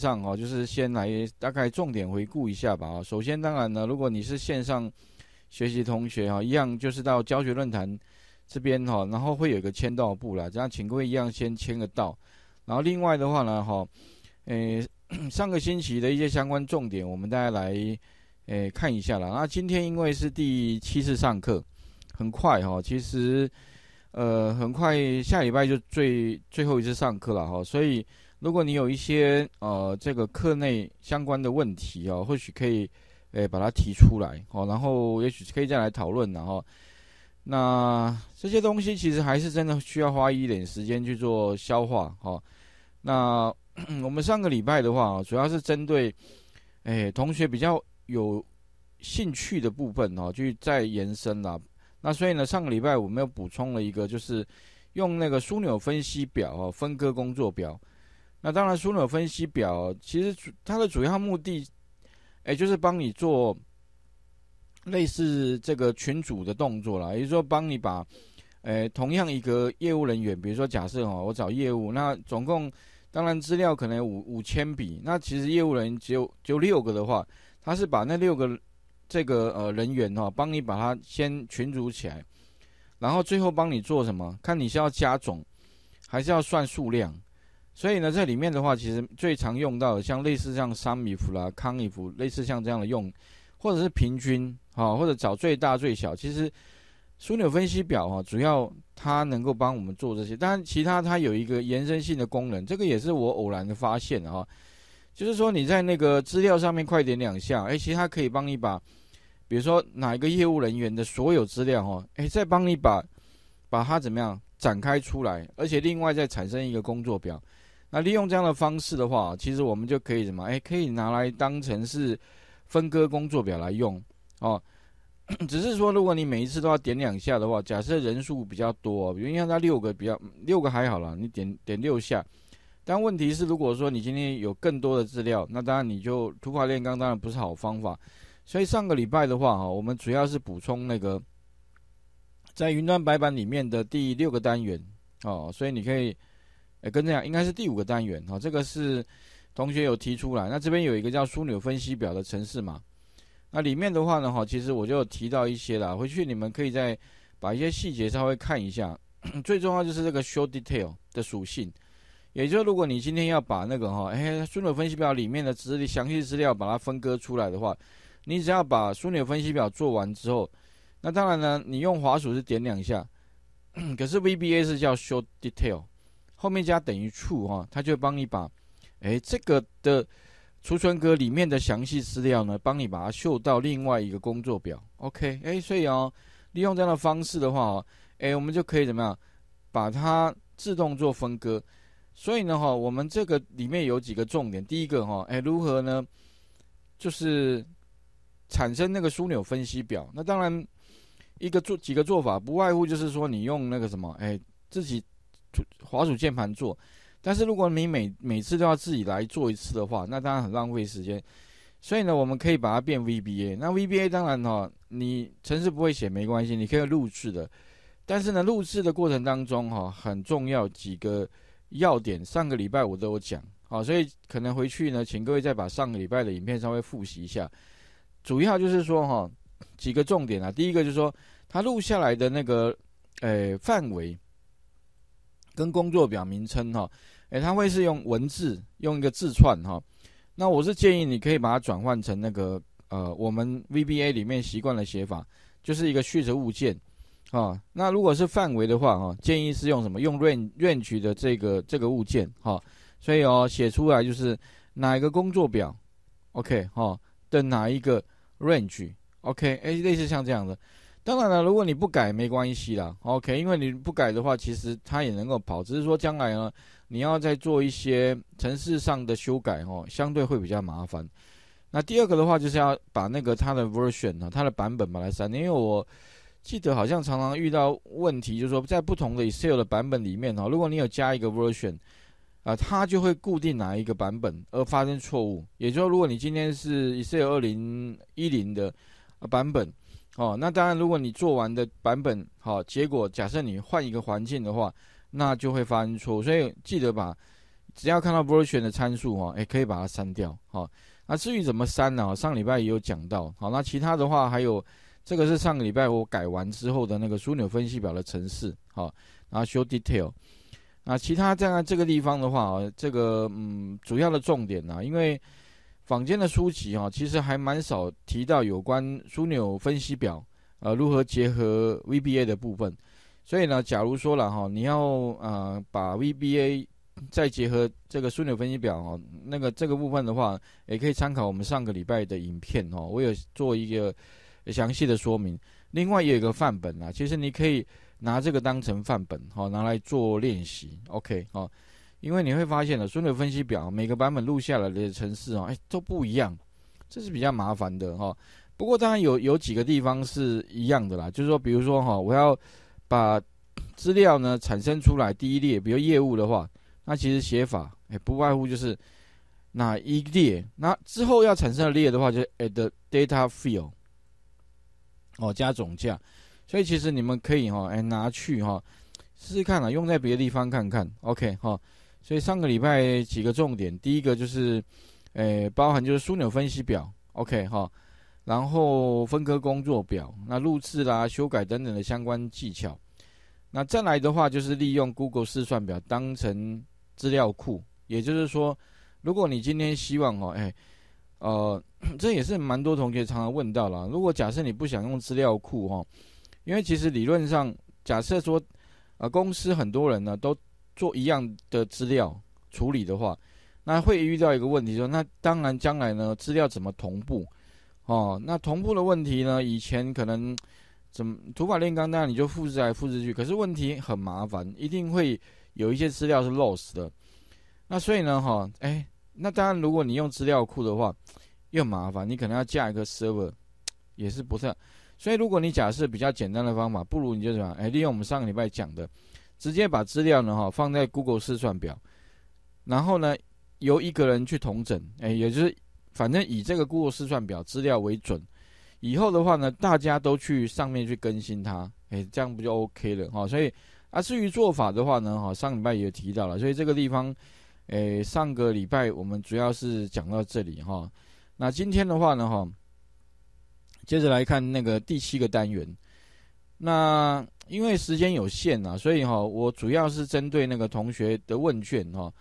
上哦，就是先来大概重点回顾一下吧啊。首先，当然呢，如果你是线上学习同学哈，一样就是到教学论坛这边哈，然后会有一个签到簿啦，这样请各位一样先签个到。然后另外的话呢哈，诶，上个星期的一些相关重点，我们大家来诶看一下啦。那今天因为是第七次上课，很快哈，其实呃很快下礼拜就最最后一次上课了哈，所以。如果你有一些呃这个课内相关的问题哦，或许可以诶把它提出来哦，然后也许可以再来讨论，然后那这些东西其实还是真的需要花一点时间去做消化哈。那 我们上个礼拜的话，主要是针对诶同学比较有兴趣的部分哦去再延伸啦。那所以呢，上个礼拜我们又补充了一个，就是用那个枢纽分析表哦，分割工作表。那当然，枢纽分析表其实它的主要目的，哎，就是帮你做类似这个群组的动作啦，也就是说，帮你把，哎，同样一个业务人员，比如说假设哈，我找业务，那总共当然资料可能五五千笔，那其实业务人只有只有六个的话，他是把那六个这个呃人员哈，帮你把它先群组起来，然后最后帮你做什么？看你是要加总，还是要算数量。所以呢，在里面的话，其实最常用到的，像类似像三米弗啦、康米弗，类似像这样的用，或者是平均啊，或者找最大、最小。其实枢纽分析表哈，主要它能够帮我们做这些。当然，其他它有一个延伸性的功能，这个也是我偶然的发现哈。就是说，你在那个资料上面快点两下，哎，其实它可以帮你把，比如说哪一个业务人员的所有资料哈，哎，再帮你把把它怎么样展开出来，而且另外再产生一个工作表。那利用这样的方式的话，其实我们就可以什么？哎，可以拿来当成是分割工作表来用哦。只是说，如果你每一次都要点两下的话，假设人数比较多，比如像那六个比较六个还好啦，你点点六下。但问题是，如果说你今天有更多的资料，那当然你就图画炼钢，当然不是好方法。所以上个礼拜的话，哈，我们主要是补充那个在云端白板里面的第六个单元哦，所以你可以。哎，跟这样应该是第五个单元哈。这个是同学有提出来，那这边有一个叫枢纽分析表的程式嘛？那里面的话呢，哈，其实我就提到一些啦。回去你们可以再把一些细节稍微看一下。最重要就是这个 Show Detail 的属性，也就是如果你今天要把那个哈，哎，枢纽分析表里面的资详细资料把它分割出来的话，你只要把枢纽分析表做完之后，那当然呢，你用滑鼠是点两下，可是 VBA 是叫 Show Detail。后面加等于处哈，它就帮你把，哎，这个的储存格里面的详细资料呢，帮你把它秀到另外一个工作表。OK，哎，所以哦，利用这样的方式的话哦，哎，我们就可以怎么样，把它自动做分割。所以呢哈，我们这个里面有几个重点，第一个哈，哎，如何呢？就是产生那个枢纽分析表。那当然，一个做几个做法，不外乎就是说，你用那个什么，哎，自己。滑鼠键盘做，但是如果你每每次都要自己来做一次的话，那当然很浪费时间。所以呢，我们可以把它变 VBA。那 VBA 当然哈，你程式不会写没关系，你可以录制的。但是呢，录制的过程当中哈，很重要几个要点。上个礼拜我都有讲，好，所以可能回去呢，请各位再把上个礼拜的影片稍微复习一下。主要就是说哈，几个重点啊。第一个就是说，它录下来的那个诶范围。跟工作表名称哈，哎，它会是用文字用一个字串哈，那我是建议你可以把它转换成那个呃，我们 VBA 里面习惯的写法，就是一个序着物件啊。那如果是范围的话哈，建议是用什么？用 range range 的这个这个物件哈，所以哦，写出来就是哪一个工作表，OK 哈的哪一个 range，OK，哎，类似像这样的。当然了，如果你不改没关系啦，OK，因为你不改的话，其实它也能够跑，只是说将来呢，你要再做一些程式上的修改哦，相对会比较麻烦。那第二个的话，就是要把那个它的 version 呢，它的版本嘛来算，因为我记得好像常常遇到问题，就是说在不同的 Excel 的版本里面哦，如果你有加一个 version 啊，它就会固定哪一个版本而发生错误。也就是说，如果你今天是 Excel 二零一零的版本。哦，那当然，如果你做完的版本好，结果假设你换一个环境的话，那就会发生错。所以记得把，只要看到 version 的参数哈，哎，可以把它删掉。好，那至于怎么删呢？上礼拜也有讲到。好，那其他的话还有，这个是上个礼拜我改完之后的那个枢纽分析表的程式。好，然后 show detail。那其他在这个地方的话，啊，这个嗯，主要的重点呢，因为。坊间的书籍哈，其实还蛮少提到有关枢纽分析表，呃，如何结合 VBA 的部分。所以呢，假如说了哈，你要呃把 VBA 再结合这个枢纽分析表哈，那个这个部分的话，也可以参考我们上个礼拜的影片哦，我有做一个详细的说明。另外也有一个范本啊，其实你可以拿这个当成范本哈，拿来做练习。OK 哦。因为你会发现呢，孙的分析表每个版本录下来的城市哦，哎都不一样，这是比较麻烦的哈。不过当然有有几个地方是一样的啦，就是说，比如说哈，我要把资料呢产生出来，第一列，比如业务的话，那其实写法哎不外乎就是哪一列，那之后要产生的列的话，就是 add data field 哦加总价，所以其实你们可以哈哎拿去哈试试看啊，用在别的地方看看，OK 哈。所以上个礼拜几个重点，第一个就是，诶，包含就是枢纽分析表，OK 哈，然后分割工作表，那录制啦、修改等等的相关技巧，那再来的话就是利用 Google 试算表当成资料库，也就是说，如果你今天希望哦，哎，呃，这也是蛮多同学常常问到了，如果假设你不想用资料库哦，因为其实理论上假设说，呃，公司很多人呢都。做一样的资料处理的话，那会遇到一个问题，说那当然将来呢，资料怎么同步？哦，那同步的问题呢，以前可能怎么土法炼钢，那你就复制来复制去，可是问题很麻烦，一定会有一些资料是 l o s t 的。那所以呢，哈，哎，那当然如果你用资料库的话，又麻烦，你可能要架一个 server，也是不太，所以如果你假设比较简单的方法，不如你就什么，哎，利用我们上个礼拜讲的。直接把资料呢哈放在 Google 试算表，然后呢由一个人去统整，哎，也就是反正以这个 Google 试算表资料为准，以后的话呢大家都去上面去更新它，哎，这样不就 OK 了哈？所以啊，至于做法的话呢哈，上礼拜也提到了，所以这个地方，哎，上个礼拜我们主要是讲到这里哈，那今天的话呢哈，接着来看那个第七个单元。那因为时间有限啊，所以哈，我主要是针对那个同学的问卷哈，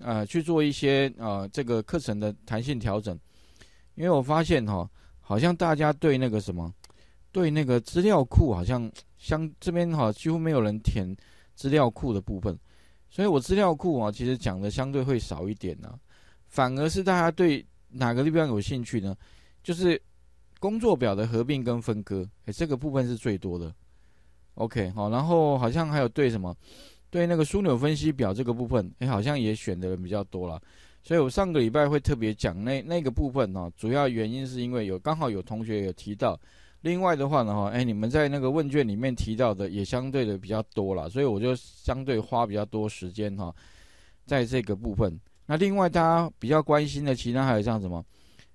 呃，去做一些呃这个课程的弹性调整。因为我发现哈，好像大家对那个什么，对那个资料库，好像相这边哈几乎没有人填资料库的部分，所以我资料库啊，其实讲的相对会少一点呢。反而是大家对哪个地方有兴趣呢？就是。工作表的合并跟分割，哎，这个部分是最多的。OK，好，然后好像还有对什么对那个枢纽分析表这个部分，哎，好像也选的人比较多了。所以，我上个礼拜会特别讲那那个部分哦。主要原因是因为有刚好有同学有提到，另外的话呢哈，哎，你们在那个问卷里面提到的也相对的比较多了，所以我就相对花比较多时间哈，在这个部分。那另外大家比较关心的，其他还有像什么，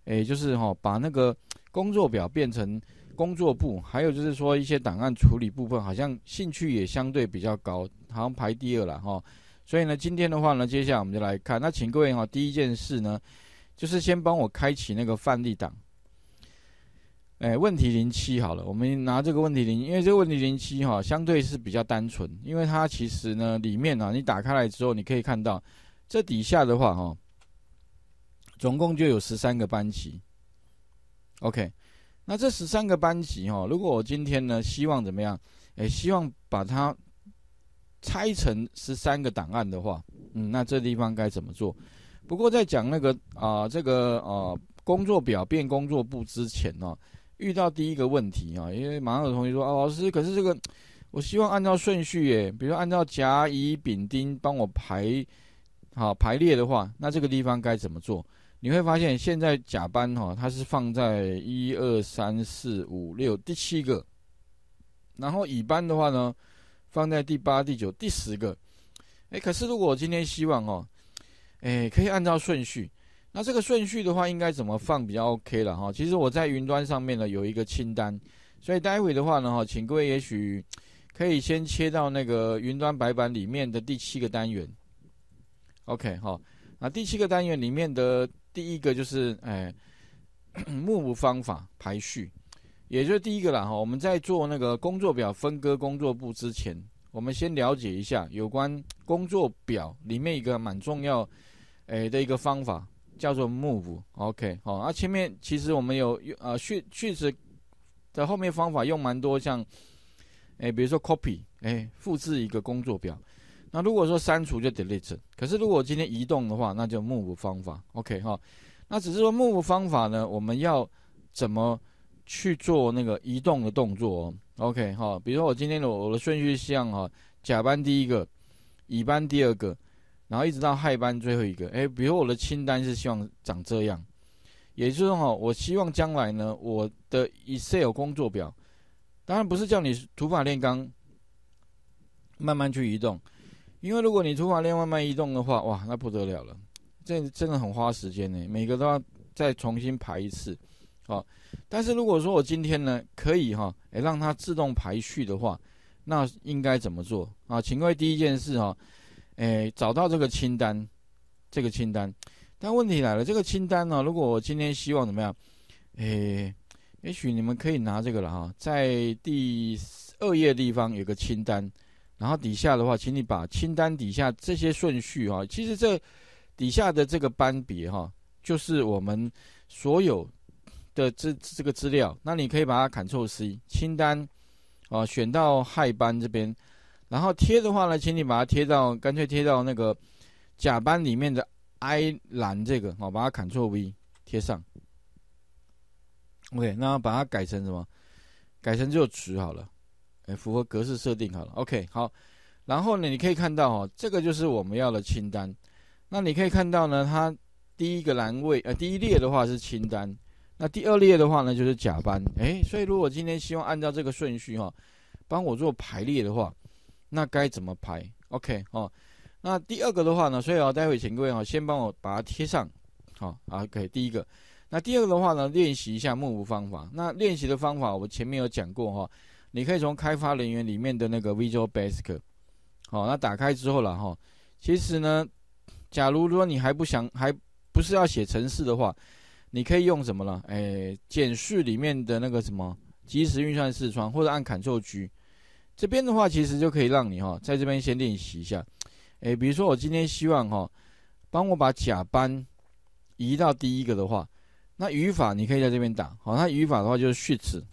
哎，就是哈，把那个。工作表变成工作簿，还有就是说一些档案处理部分，好像兴趣也相对比较高，好像排第二了哈。所以呢，今天的话呢，接下来我们就来看。那请各位哈，第一件事呢，就是先帮我开启那个范例档。哎，问题零七好了，我们拿这个问题零，因为这个问题零七哈，相对是比较单纯，因为它其实呢里面呢，你打开来之后，你可以看到这底下的话哈，总共就有十三个班级。OK，那这十三个班级哈，如果我今天呢希望怎么样？哎，希望把它拆成十三个档案的话，嗯，那这地方该怎么做？不过在讲那个啊，这个啊，工作表变工作簿之前呢，遇到第一个问题啊，因为马上有同学说啊，老师，可是这个我希望按照顺序，诶，比如按照甲乙丙丁帮我排好排列的话，那这个地方该怎么做？你会发现，现在甲班哈，它是放在一二三四五六第七个，然后乙班的话呢，放在第八、第九、第十个。哎，可是如果我今天希望哦，哎，可以按照顺序，那这个顺序的话，应该怎么放比较 OK 了哈？其实我在云端上面呢有一个清单，所以待会的话呢哈，请各位也许可以先切到那个云端白板里面的第七个单元。OK 哈，那第七个单元里面的。第一个就是，哎，move 方法排序，也就是第一个啦哈。我们在做那个工作表分割工作簿之前，我们先了解一下有关工作表里面一个蛮重要，哎的一个方法，叫做 move。OK，好，那前面其实我们有用啊，序序词的后面方法用蛮多，像哎，比如说 copy，哎，复制一个工作表。那如果说删除就 delete，可是如果今天移动的话，那就 move 方法。OK 哈，那只是说 move 方法呢，我们要怎么去做那个移动的动作？OK 哈，比如说我今天的我的顺序是这样哈，甲班第一个，乙班第二个，然后一直到亥班最后一个。哎，比如我的清单是希望长这样，也就是说哈，我希望将来呢，我的 Excel 工作表，当然不是叫你土法炼钢，慢慢去移动。因为如果你突然练外卖移动的话，哇，那不得了了，这真的很花时间呢，每个都要再重新排一次，哦。但是如果说我今天呢，可以哈，哎，让它自动排序的话，那应该怎么做啊？请问第一件事哈，哎，找到这个清单，这个清单。但问题来了，这个清单呢，如果我今天希望怎么样？哎，也许你们可以拿这个了哈，在第二页地方有个清单。然后底下的话，请你把清单底下这些顺序哈，其实这底下的这个班别哈，就是我们所有的这这个资料。那你可以把它砍错 C 清单哦，选到害班这边，然后贴的话呢，请你把它贴到干脆贴到那个甲班里面的 I 栏这个哦，把它砍错 V 贴上。OK，那把它改成什么？改成就值好了。哎，符合格式设定好了，OK，好。然后呢，你可以看到哈，这个就是我们要的清单。那你可以看到呢，它第一个栏位，呃，第一列的话是清单，那第二列的话呢就是甲班。哎，所以如果今天希望按照这个顺序哈，帮我做排列的话，那该怎么排？OK，哦。那第二个的话呢，所以啊，待会请各位啊，先帮我把它贴上，好，OK。第一个，那第二个的话呢，练习一下幕布方法。那练习的方法，我前面有讲过哈。你可以从开发人员里面的那个 Visual Basic，好，那打开之后啦哈，其实呢，假如如果你还不想还不是要写程式的话，你可以用什么了？哎，简讯里面的那个什么即时运算视窗或者按 Ctrl G，这边的话其实就可以让你哈在这边先练习一下，哎，比如说我今天希望哈帮我把甲班移到第一个的话，那语法你可以在这边打好，那语法的话就是序词。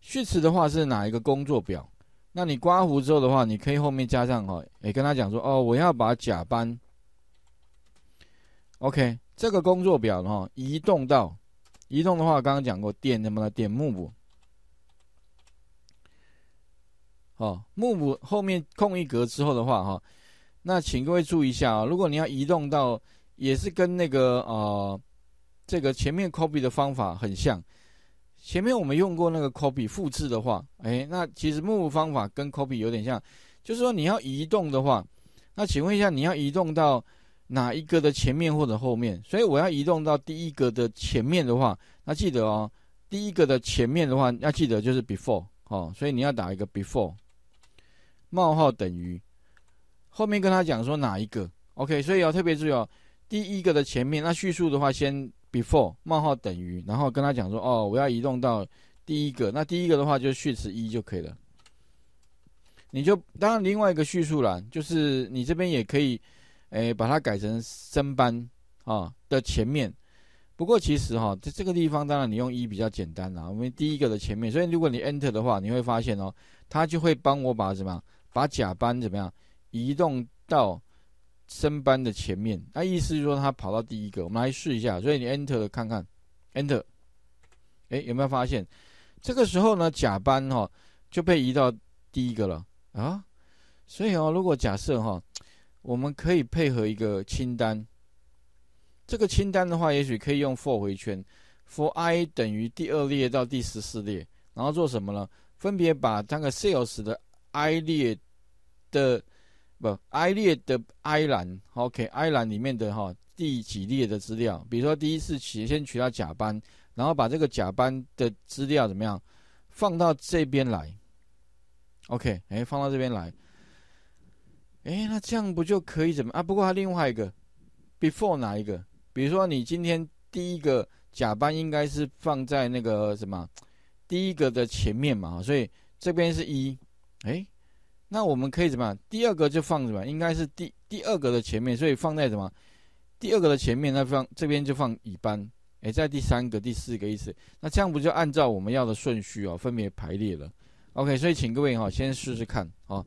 序词的话是哪一个工作表？那你刮胡之后的话，你可以后面加上哦，也跟他讲说哦，我要把甲班。OK，这个工作表的话，移动到，移动的话刚刚讲过，点什么呢？点木部。哦，木部后面空一格之后的话，哈，那请各位注意一下啊，如果你要移动到，也是跟那个呃，这个前面 copy 的方法很像。前面我们用过那个 copy 复制的话，哎，那其实 move 方法跟 copy 有点像，就是说你要移动的话，那请问一下你要移动到哪一个的前面或者后面？所以我要移动到第一个的前面的话，那记得哦，第一个的前面的话要记得就是 before 哦，所以你要打一个 before，冒号等于后面跟他讲说哪一个 OK，所以要特别注意哦，第一个的前面那叙述的话先。Before 冒号等于，然后跟他讲说哦，我要移动到第一个，那第一个的话就是序词一就可以了。你就当然另外一个叙述啦，就是你这边也可以，诶把它改成升班啊的前面。不过其实哈，在这个地方当然你用一比较简单啦，我们第一个的前面。所以如果你 Enter 的话，你会发现哦，它就会帮我把什么把甲班怎么样移动到。升班的前面，那意思就是说他跑到第一个。我们来试一下，所以你 enter 看看，enter，哎有没有发现？这个时候呢，甲班哈就被移到第一个了啊。所以哦，如果假设哈，我们可以配合一个清单，这个清单的话，也许可以用 for 回圈，for i 等于第二列到第十四列，然后做什么呢？分别把那个 sales 的 i 列的不，i 列的 I 栏，OK，i 栏里面的哈第几列的资料，比如说第一次取先取到甲班，然后把这个甲班的资料怎么样放到这边来，OK，哎，放到这边来，哎，那这样不就可以怎么啊？不过它另外一个 before 哪一个，比如说你今天第一个甲班应该是放在那个什么第一个的前面嘛，所以这边是一，哎。那我们可以怎么？样？第二个就放什么？应该是第第二个的前面，所以放在什么？第二个的前面，那放这边就放乙班，哎，在第三个、第四个意思。那这样不就按照我们要的顺序哦，分别排列了？OK，所以请各位哈，先试试看啊。